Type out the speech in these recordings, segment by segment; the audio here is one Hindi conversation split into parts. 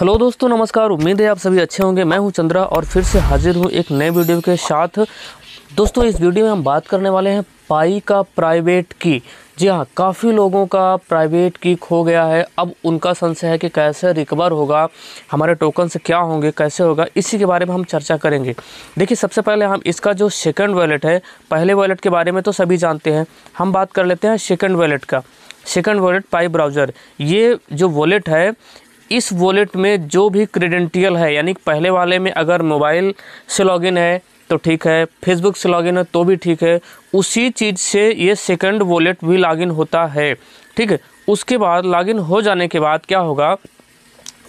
हेलो दोस्तों नमस्कार उम्मीद है आप सभी अच्छे होंगे मैं हूं चंद्रा और फिर से हाजिर हूं एक नए वीडियो के साथ दोस्तों इस वीडियो में हम बात करने वाले हैं पाई का प्राइवेट की जी हाँ काफ़ी लोगों का प्राइवेट की खो गया है अब उनका संशय है कि कैसे रिकवर होगा हमारे टोकन से क्या होंगे कैसे होगा इसी के बारे में हम चर्चा करेंगे देखिए सबसे पहले हम इसका जो सेकंड वॉलेट है पहले वॉलेट के बारे में तो सभी जानते हैं हम बात कर लेते हैं सेकंड वॉलेट का सेकंड वॉलेट पाई ब्राउज़र ये जो वॉलेट है इस वॉलेट में जो भी क्रेडेंटियल है यानी पहले वाले में अगर मोबाइल से लॉगिन है तो ठीक है फेसबुक से लॉगिन है तो भी ठीक है उसी चीज़ से ये सेकंड वॉलेट भी लॉगिन होता है ठीक है उसके बाद लॉगिन हो जाने के बाद क्या होगा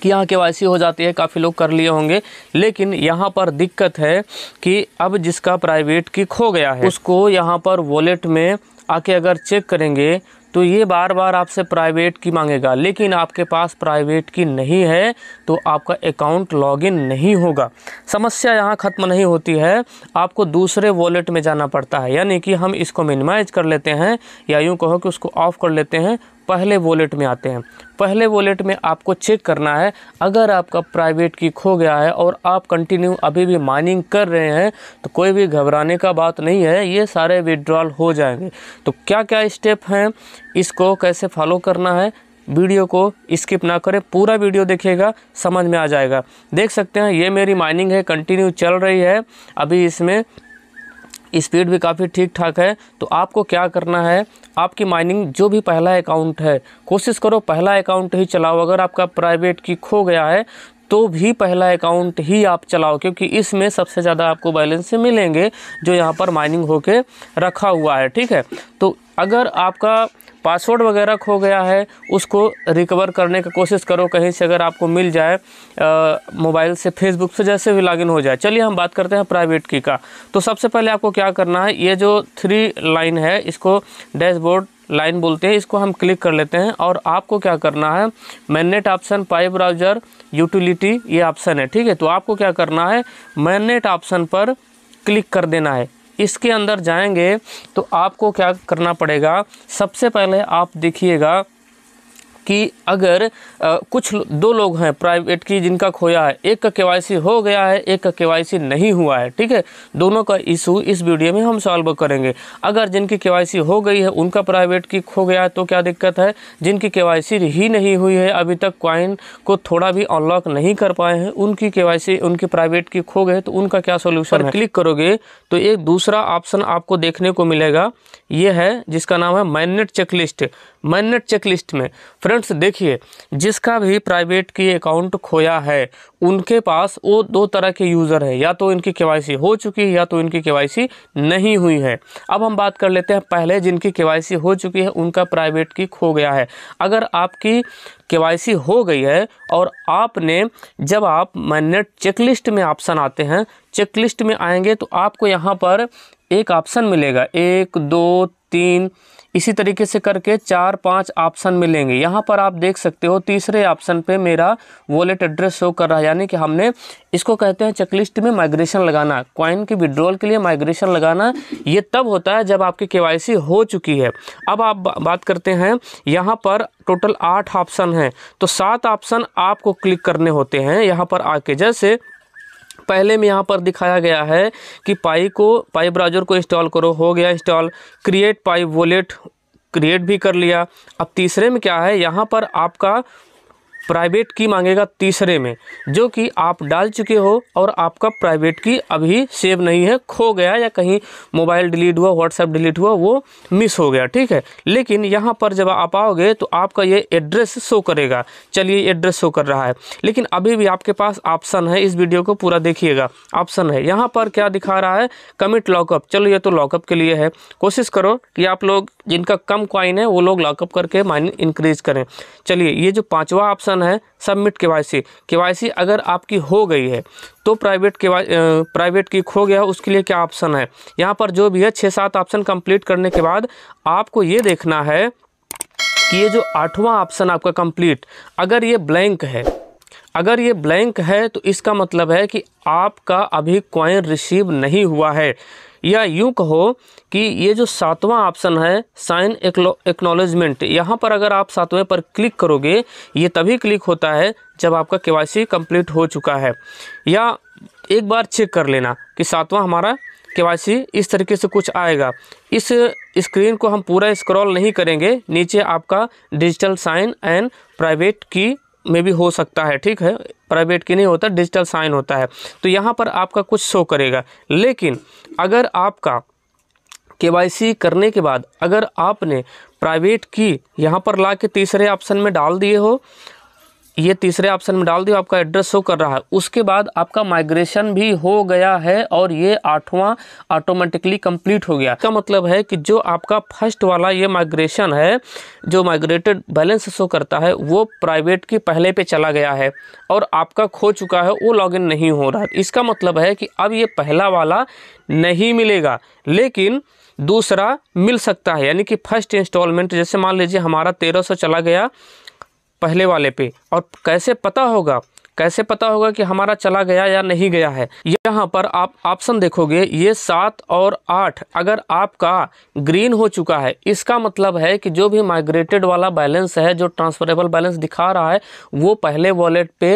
कि यहाँ के हो जाती है काफ़ी लोग कर लिए होंगे लेकिन यहाँ पर दिक्कत है कि अब जिसका प्राइवेट की खो गया है उसको यहाँ पर वॉलेट में आके अगर चेक करेंगे तो ये बार बार आपसे प्राइवेट की मांगेगा लेकिन आपके पास प्राइवेट की नहीं है तो आपका अकाउंट लॉगिन नहीं होगा समस्या यहाँ ख़त्म नहीं होती है आपको दूसरे वॉलेट में जाना पड़ता है यानी कि हम इसको मिनिमाइज कर लेते हैं या यूँ कहो कि उसको ऑफ़ कर लेते हैं पहले वॉलेट में आते हैं पहले वॉलेट में आपको चेक करना है अगर आपका प्राइवेट की खो गया है और आप कंटिन्यू अभी भी माइनिंग कर रहे हैं तो कोई भी घबराने का बात नहीं है ये सारे विड्रॉल हो जाएंगे तो क्या क्या स्टेप हैं इसको कैसे फॉलो करना है वीडियो को स्किप ना करें पूरा वीडियो देखिएगा समझ में आ जाएगा देख सकते हैं ये मेरी माइनिंग है कंटिन्यू चल रही है अभी इसमें स्पीड भी काफ़ी ठीक ठाक है तो आपको क्या करना है आपकी माइनिंग जो भी पहला अकाउंट है कोशिश करो पहला अकाउंट ही चलाओ अगर आपका प्राइवेट की खो गया है तो भी पहला अकाउंट ही आप चलाओ क्योंकि इसमें सबसे ज़्यादा आपको बैलेंस मिलेंगे जो यहाँ पर माइनिंग होके रखा हुआ है ठीक है तो अगर आपका पासवर्ड वगैरह खो गया है उसको रिकवर करने की कोशिश करो कहीं से अगर आपको मिल जाए मोबाइल से फेसबुक से जैसे भी लॉगिन हो जाए चलिए हम बात करते हैं प्राइवेट की का तो सबसे पहले आपको क्या करना है ये जो थ्री लाइन है इसको डैशबोर्ड लाइन बोलते हैं इसको हम क्लिक कर लेते हैं और आपको क्या करना है mainnet option Pi browser utility ये ऑप्शन है ठीक है तो आपको क्या करना है मैनेट ऑप्शन पर क्लिक कर देना है इसके अंदर जाएंगे तो आपको क्या करना पड़ेगा सबसे पहले आप देखिएगा कि अगर आ, कुछ दो लोग हैं प्राइवेट की जिनका खोया है एक का केवाईसी हो गया है एक का केवाईसी नहीं हुआ है ठीक है दोनों का इशू इस वीडियो में हम सॉल्व करेंगे अगर जिनकी के हो गई है उनका प्राइवेट की खो गया है तो क्या दिक्कत है जिनकी के ही नहीं हुई है अभी तक क्वाइन को थोड़ा भी अनलॉक नहीं कर पाए हैं उनकी के उनकी प्राइवेट की खो गए तो उनका क्या सोल्यूशन है क्लिक करोगे तो एक दूसरा ऑप्शन आपको देखने को मिलेगा ये है जिसका नाम है मैनेट चेकलिस्ट चेक चेकलिस्ट में फ्रेंड्स देखिए जिसका भी प्राइवेट की अकाउंट खोया है उनके पास वो दो तरह के यूज़र हैं या तो इनकी के हो चुकी है या तो इनकी के नहीं हुई है अब हम बात कर लेते हैं पहले जिनकी के हो चुकी है उनका प्राइवेट की खो गया है अगर आपकी के हो गई है और आपने जब आप मैनेट चेकलिस्ट में ऑप्शन आते हैं चेकलिस्ट में आएंगे तो आपको यहाँ पर एक ऑप्शन मिलेगा एक दो तीन इसी तरीके से करके चार पांच ऑप्शन मिलेंगे यहाँ पर आप देख सकते हो तीसरे ऑप्शन पे मेरा वॉलेट एड्रेस शो कर रहा है यानी कि हमने इसको कहते हैं चेकलिस्ट में माइग्रेशन लगाना कॉइन की विड्रॉल के लिए माइग्रेशन लगाना ये तब होता है जब आपकी के हो चुकी है अब आप बात करते हैं यहाँ पर टोटल आठ ऑप्शन हैं तो सात ऑप्शन आपको क्लिक करने होते हैं यहाँ पर आके जैसे पहले में यहाँ पर दिखाया गया है कि पाई को पाई ब्राउजर को इंस्टॉल करो हो गया install create Pi wallet create भी कर लिया अब तीसरे में क्या है यहाँ पर आपका प्राइवेट की मांगेगा तीसरे में जो कि आप डाल चुके हो और आपका प्राइवेट की अभी सेव नहीं है खो गया या कहीं मोबाइल डिलीट हुआ व्हाट्सएप डिलीट हुआ वो मिस हो गया ठीक है लेकिन यहाँ पर जब आप आओगे तो आपका ये एड्रेस शो करेगा चलिए एड्रेस शो कर रहा है लेकिन अभी भी आपके पास ऑप्शन है इस वीडियो को पूरा देखिएगा ऑप्शन है यहाँ पर क्या दिखा रहा है कमिट लॉकअप चलो ये तो लॉकअप के लिए है कोशिश करो कि आप लोग जिनका कम क्वाइन है वो लोग लॉकअप करके माइन इंक्रीज करें चलिए ये जो पाँचवा ऑप्शन ऑप्शन है submit K Y C K Y सी अगर आपकी हो गई है तो प्राइवेट के प्राइवेट की खो गया उसके लिए क्या ऑप्शन है यहाँ पर जो भी है छः सात ऑप्शन कंप्लीट करने के बाद आपको ये देखना है कि ये जो आठवां ऑप्शन आपका कंप्लीट अगर ये ब्लैंक है अगर ये ब्लैंक है तो इसका मतलब है कि आपका अभी क्वाइन रिसीव नहीं हुआ है या यूँ कहो कि ये जो सातवां ऑप्शन है साइन एक्नोलॉजमेंट यहाँ पर अगर आप सातवें पर क्लिक करोगे ये तभी क्लिक होता है जब आपका के वाई कंप्लीट हो चुका है या एक बार चेक कर लेना कि सातवां हमारा के वाई इस तरीके से कुछ आएगा इस स्क्रीन को हम पूरा स्क्रॉल नहीं करेंगे नीचे आपका डिजिटल साइन एंड प्राइवेट की में भी हो सकता है ठीक है प्राइवेट की नहीं होता डिजिटल साइन होता है तो यहाँ पर आपका कुछ शो करेगा लेकिन अगर आपका के करने के बाद अगर आपने प्राइवेट की यहाँ पर ला के तीसरे ऑप्शन में डाल दिए हो ये तीसरे ऑप्शन में डाल दिया आपका एड्रेस शो कर रहा है उसके बाद आपका माइग्रेशन भी हो गया है और ये आठवां ऑटोमेटिकली कंप्लीट हो गया इसका मतलब है कि जो आपका फर्स्ट वाला ये माइग्रेशन है जो माइग्रेटेड बैलेंस शो करता है वो प्राइवेट की पहले पे चला गया है और आपका खो चुका है वो लॉग नहीं हो रहा है इसका मतलब है कि अब ये पहला वाला नहीं मिलेगा लेकिन दूसरा मिल सकता है यानी कि फर्स्ट इंस्टॉलमेंट जैसे मान लीजिए हमारा तेरह सौ चला गया पहले वाले पे और कैसे पता होगा कैसे पता होगा कि हमारा चला गया या नहीं गया है यहाँ पर आप ऑप्शन देखोगे ये सात और आठ अगर आपका ग्रीन हो चुका है इसका मतलब है कि जो भी माइग्रेटेड वाला बैलेंस है जो ट्रांसफरेबल बैलेंस दिखा रहा है वो पहले वॉलेट पे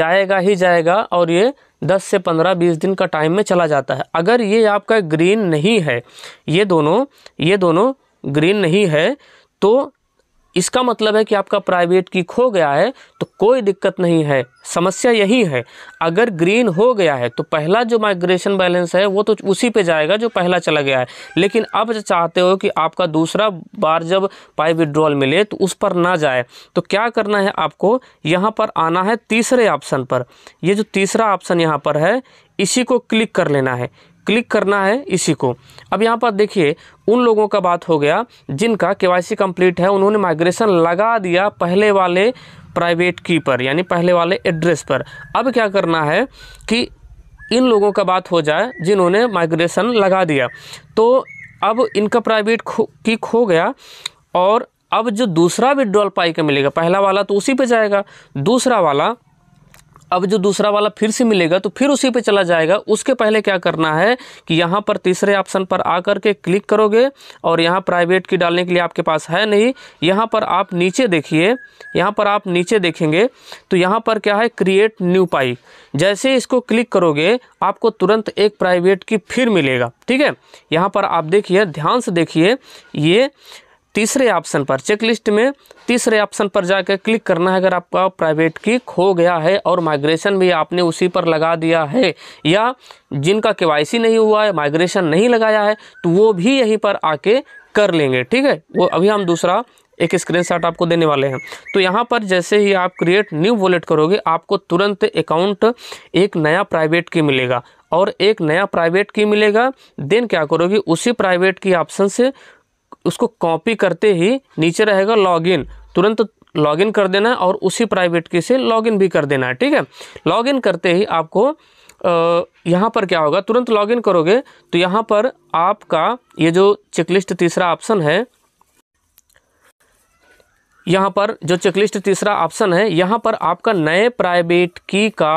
जाएगा ही जाएगा और ये 10 से 15 20 दिन का टाइम में चला जाता है अगर ये आपका ग्रीन नहीं है ये दोनों ये दोनों ग्रीन नहीं है तो इसका मतलब है कि आपका प्राइवेट की खो गया है तो कोई दिक्कत नहीं है समस्या यही है अगर ग्रीन हो गया है तो पहला जो माइग्रेशन बैलेंस है वो तो उसी पे जाएगा जो पहला चला गया है लेकिन अब चाहते हो कि आपका दूसरा बार जब पाई विड्रॉल मिले तो उस पर ना जाए तो क्या करना है आपको यहाँ पर आना है तीसरे ऑप्शन पर ये जो तीसरा ऑप्शन यहाँ पर है इसी को क्लिक कर लेना है क्लिक करना है इसी को अब यहाँ पर देखिए उन लोगों का बात हो गया जिनका के कंप्लीट है उन्होंने माइग्रेशन लगा दिया पहले वाले प्राइवेट की पर यानी पहले वाले एड्रेस पर अब क्या करना है कि इन लोगों का बात हो जाए जिन्होंने माइग्रेशन लगा दिया तो अब इनका प्राइवेट खो की खो गया और अब जो दूसरा विड्रॉल पाई का मिलेगा पहला वाला तो उसी पे जाएगा दूसरा वाला अब जो दूसरा वाला फिर से मिलेगा तो फिर उसी पे चला जाएगा उसके पहले क्या करना है कि यहाँ पर तीसरे ऑप्शन पर आकर के क्लिक करोगे और यहाँ प्राइवेट की डालने के लिए आपके पास है नहीं यहाँ पर आप नीचे देखिए यहाँ पर आप नीचे देखेंगे तो यहाँ पर क्या है क्रिएट न्यू पाई जैसे इसको क्लिक करोगे आपको तुरंत एक प्राइवेट की फिर मिलेगा ठीक है यहाँ पर आप देखिए ध्यान से देखिए ये तीसरे ऑप्शन पर चेक लिस्ट में तीसरे ऑप्शन पर जाकर क्लिक करना है अगर आपका प्राइवेट की खो गया है और माइग्रेशन भी आपने उसी पर लगा दिया है या जिनका के नहीं हुआ है माइग्रेशन नहीं लगाया है तो वो भी यहीं पर आके कर लेंगे ठीक है वो अभी हम दूसरा एक स्क्रीनशॉट आपको देने वाले हैं तो यहाँ पर जैसे ही आप क्रिएट न्यू वॉलेट करोगे आपको तुरंत अकाउंट एक नया प्राइवेट की मिलेगा और एक नया प्राइवेट की मिलेगा देन क्या करोगे उसी प्राइवेट की ऑप्शन से उसको कॉपी करते ही नीचे रहेगा लॉगिन तुरंत लॉगिन कर देना है और उसी प्राइवेट की से लॉगिन भी कर देना है ठीक है लॉगिन करते ही आपको यहाँ पर क्या होगा तुरंत लॉगिन करोगे तो यहाँ पर आपका ये जो चेकलिस्ट तीसरा ऑप्शन है यहाँ पर जो चेकलिस्ट तीसरा ऑप्शन है यहाँ पर आपका नए प्राइवेट की का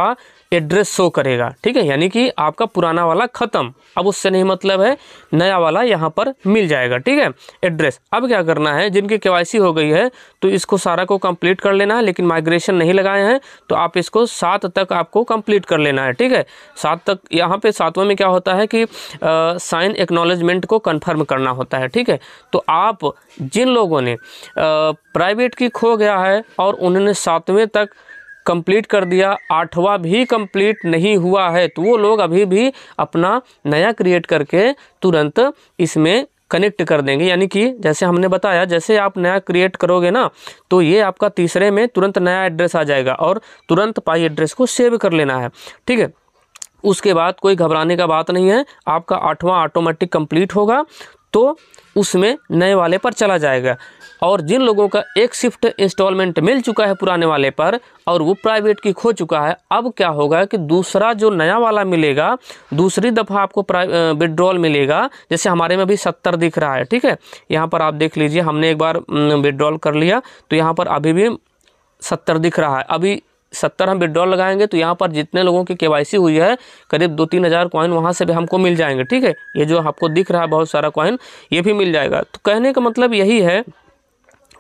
एड्रेस शो करेगा ठीक है यानी कि आपका पुराना वाला ख़त्म अब उससे नहीं मतलब है नया वाला यहाँ पर मिल जाएगा ठीक है एड्रेस अब क्या करना है जिनकी के हो गई है तो इसको सारा को कंप्लीट कर लेना है लेकिन माइग्रेशन नहीं लगाए हैं तो आप इसको सात तक आपको कंप्लीट कर लेना है ठीक है सात तक यहाँ पे सातवें में क्या होता है कि साइन एक्नोलेजमेंट को कन्फर्म करना होता है ठीक है तो आप जिन लोगों ने प्राइवेट की खो गया है और उन्होंने सातवें तक कंप्लीट कर दिया आठवां भी कंप्लीट नहीं हुआ है तो वो लोग अभी भी अपना नया क्रिएट करके तुरंत इसमें कनेक्ट कर देंगे यानी कि जैसे हमने बताया जैसे आप नया क्रिएट करोगे ना तो ये आपका तीसरे में तुरंत नया एड्रेस आ जाएगा और तुरंत पाई एड्रेस को सेव कर लेना है ठीक है उसके बाद कोई घबराने का बात नहीं है आपका आठवां ऑटोमेटिक कंप्लीट होगा तो उसमें नए वाले पर चला जाएगा और जिन लोगों का एक शिफ्ट इंस्टॉलमेंट मिल चुका है पुराने वाले पर और वो प्राइवेट की खो चुका है अब क्या होगा कि दूसरा जो नया वाला मिलेगा दूसरी दफ़ा आपको विड्रॉल मिलेगा जैसे हमारे में अभी सत्तर दिख रहा है ठीक है यहाँ पर आप देख लीजिए हमने एक बार विड्रॉल कर लिया तो यहाँ पर अभी भी सत्तर दिख रहा है अभी सत्तर हम विड्रॉल लगाएंगे तो यहाँ पर जितने लोगों की के हुई है करीब दो तीन हज़ार कॉइन वहाँ से भी हमको मिल जाएंगे ठीक है ये जो आपको दिख रहा है बहुत सारा कॉइन ये भी मिल जाएगा तो कहने का मतलब यही है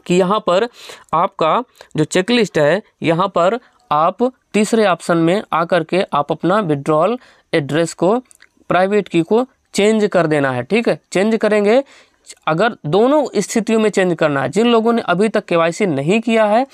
कि यहाँ पर आपका जो चेकलिस्ट है यहाँ पर आप तीसरे ऑप्शन में आकर के आप अपना विड्रॉल एड्रेस को प्राइवेट की को चेंज कर देना है ठीक है चेंज करेंगे अगर दोनों स्थितियों में चेंज करना है जिन लोगों ने अभी तक के नहीं किया है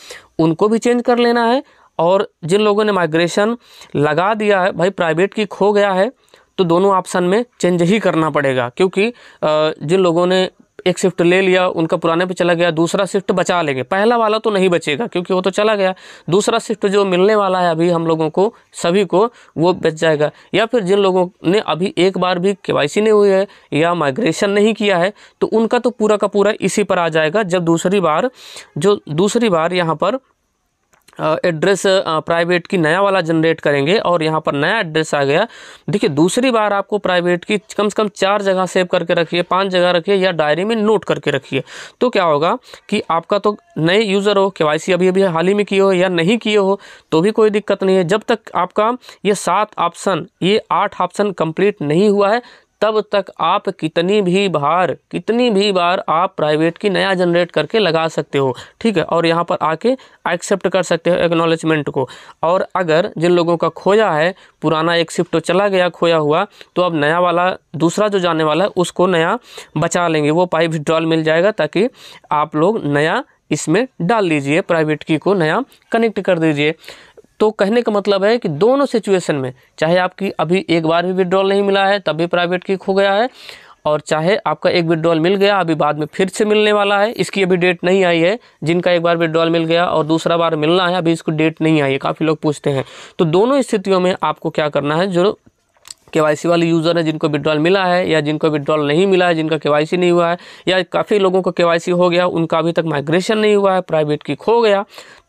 उनको भी चेंज कर लेना है और जिन लोगों ने माइग्रेशन लगा दिया है भाई प्राइवेट की खो गया है तो दोनों ऑप्शन में चेंज ही करना पड़ेगा क्योंकि जिन लोगों ने एक शिफ्ट ले लिया उनका पुराने पे चला गया दूसरा शिफ्ट बचा लेंगे पहला वाला तो नहीं बचेगा क्योंकि वो तो चला गया दूसरा शिफ्ट जो मिलने वाला है अभी हम लोगों को सभी को वो बच जाएगा या फिर जिन लोगों ने अभी एक बार भी के नहीं हुई है या माइग्रेशन नहीं किया है तो उनका तो पूरा का पूरा इसी पर आ जाएगा जब दूसरी बार जो दूसरी बार यहाँ पर एड्रेस प्राइवेट की नया वाला जनरेट करेंगे और यहाँ पर नया एड्रेस आ गया देखिए दूसरी बार आपको प्राइवेट की कम से कम चार जगह सेव करके रखिए पांच जगह रखिए या डायरी में नोट करके रखिए तो क्या होगा कि आपका तो नए यूज़र हो के अभी अभी हाल ही में किए हो या नहीं किए हो तो भी कोई दिक्कत नहीं है जब तक आपका ये सात ऑप्शन ये आठ ऑप्शन कम्प्लीट नहीं हुआ है तब तक आप कितनी भी बार कितनी भी बार आप प्राइवेट की नया जनरेट करके लगा सकते हो ठीक है और यहाँ पर आके एक्सेप्ट कर सकते हो एक्नॉलेजमेंट को और अगर जिन लोगों का खोया है पुराना एक शिफ्ट तो चला गया खोया हुआ तो अब नया वाला दूसरा जो जाने वाला है उसको नया बचा लेंगे वो पाइप विड्रॉल मिल जाएगा ताकि आप लोग नया इसमें डाल लीजिए प्राइवेट की को नया कनेक्ट कर दीजिए तो कहने का मतलब है कि दोनों सिचुएशन में चाहे आपकी अभी एक बार भी विड्रॉल नहीं मिला है तब भी प्राइवेट की खो गया है और चाहे आपका एक विड्रॉल मिल गया अभी बाद में फिर से मिलने वाला है इसकी अभी डेट नहीं आई है जिनका एक बार विड्रॉल मिल गया और दूसरा बार मिलना है अभी इसको डेट नहीं आई है काफ़ी लोग पूछते हैं तो दोनों स्थितियों में आपको क्या करना है जो के वाई सी वाले यूज़र हैं जिनको विड्रॉल मिला है या जिनको विड्रॉल नहीं मिला है जिनका के वाई सी नहीं हुआ है या काफ़ी लोगों को के वाई सी हो गया उनका अभी तक माइग्रेशन नहीं हुआ है प्राइवेट की खो गया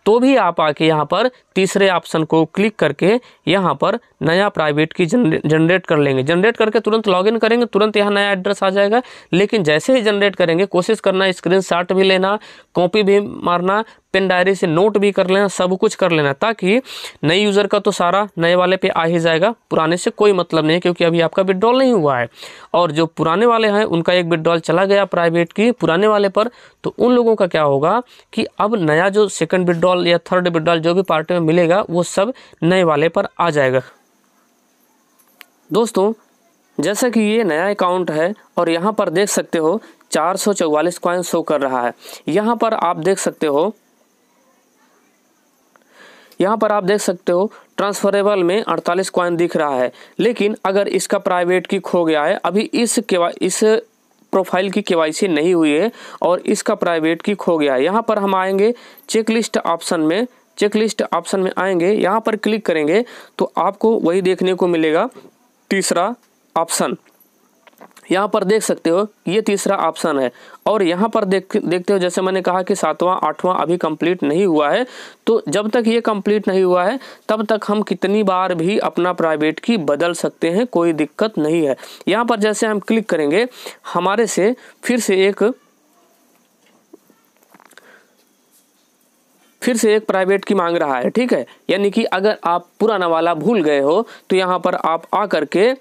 तो भी आप आके यहाँ पर तीसरे ऑप्शन को क्लिक करके यहाँ पर नया प्राइवेट की जनरेट कर लेंगे जनरेट करके तुरंत लॉगिन करेंगे तुरंत यहाँ नया एड्रेस आ जाएगा लेकिन जैसे ही जनरेट करेंगे कोशिश करना स्क्रीनशॉट भी लेना कॉपी भी मारना पेन डायरी से नोट भी कर लेना सब कुछ कर लेना ताकि नए यूज़र का तो सारा नए वाले पे आ ही जाएगा पुराने से कोई मतलब नहीं क्योंकि अभी आपका विड्रॉल नहीं हुआ है और जो पुराने वाले हैं उनका एक विड्रॉल चला गया प्राइवेट की पुराने वाले पर तो उन लोगों का क्या होगा कि अब नया जो सेकंड विड्रॉल या थर्ड विड्रॉल जो भी पार्टी में मिलेगा वो सब नए वाले पर आ जाएगा दोस्तों जैसा कि ये नया अकाउंट है और यहाँ पर देख सकते हो चार सौ चौवालीस कॉइन शो कर रहा है यहाँ पर आप देख सकते हो यहाँ पर आप देख सकते हो ट्रांसफरेबल में 48 कॉइन दिख रहा है लेकिन अगर इसका प्राइवेट की खो गया है अभी इस के इस प्रोफाइल की केवाईसी नहीं हुई है और इसका प्राइवेट की खो गया है यहाँ पर हम आएंगे चेकलिस्ट ऑप्शन में चेकलिस्ट ऑप्शन में आएंगे यहाँ पर क्लिक करेंगे तो आपको वही देखने को मिलेगा तीसरा ऑप्शन यहाँ पर देख सकते हो ये तीसरा ऑप्शन है और यहाँ पर देख देखते हो जैसे मैंने कहा कि सातवां आठवां अभी कंप्लीट नहीं हुआ है तो जब तक ये कंप्लीट नहीं हुआ है तब तक हम कितनी बार भी अपना प्राइवेट की बदल सकते हैं कोई दिक्कत नहीं है यहाँ पर जैसे हम क्लिक करेंगे हमारे से फिर से एक फिर से एक प्राइवेट की मांग रहा है ठीक है यानी कि अगर आप पुराना वाला भूल गए हो तो यहाँ पर आप आ करके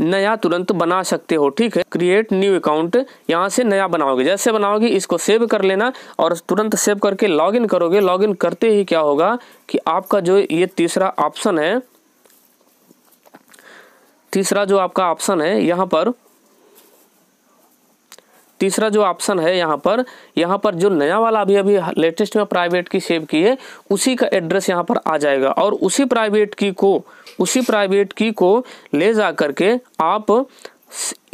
नया तुरंत बना सकते हो ठीक है क्रिएट न्यू अकाउंट यहाँ से नया बनाओगे जैसे बनाओगे इसको सेव कर लेना और तुरंत सेव करके लॉगिन करोगे लॉगिन करते ही क्या होगा कि आपका जो ये तीसरा ऑप्शन है तीसरा जो आपका ऑप्शन है यहाँ पर तीसरा जो ऑप्शन है यहाँ पर यहाँ पर जो नया वाला अभी अभी लेटेस्ट में प्राइवेट की सेव की है उसी का एड्रेस यहाँ पर आ जाएगा और उसी प्राइवेट की को उसी प्राइवेट की को ले जा करके आप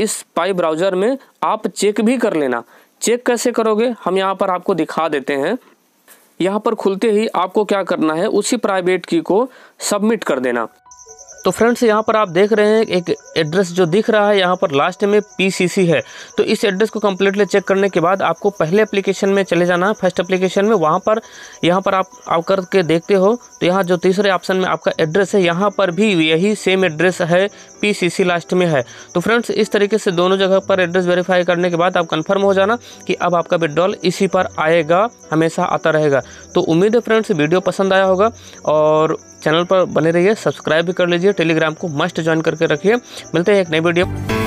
इस पाई ब्राउजर में आप चेक भी कर लेना चेक कैसे करोगे हम यहाँ पर आपको दिखा देते हैं यहाँ पर खुलते ही आपको क्या करना है उसी प्राइवेट की को सबमिट कर देना तो फ्रेंड्स यहाँ पर आप देख रहे हैं एक एड्रेस जो दिख रहा है यहाँ पर लास्ट में पीसीसी है तो इस एड्रेस को कम्प्लीटली चेक करने के बाद आपको पहले एप्लीकेशन में चले जाना है फर्स्ट एप्लीकेशन में वहाँ पर यहाँ पर आप आकर के देखते हो तो यहाँ जो तीसरे ऑप्शन में आपका एड्रेस है यहाँ पर भी यही सेम एड्रेस है पी लास्ट में है तो फ्रेंड्स इस तरीके से दोनों जगह पर एड्रेस वेरीफाई करने के बाद आप कन्फर्म हो जाना कि अब आपका विड्रॉल इसी पर आएगा हमेशा आता रहेगा तो उम्मीद है फ्रेंड्स वीडियो पसंद आया होगा और चैनल पर बने रहिए सब्सक्राइब भी कर लीजिए टेलीग्राम को मस्ट ज्वाइन करके रखिए मिलते हैं एक नई वीडियो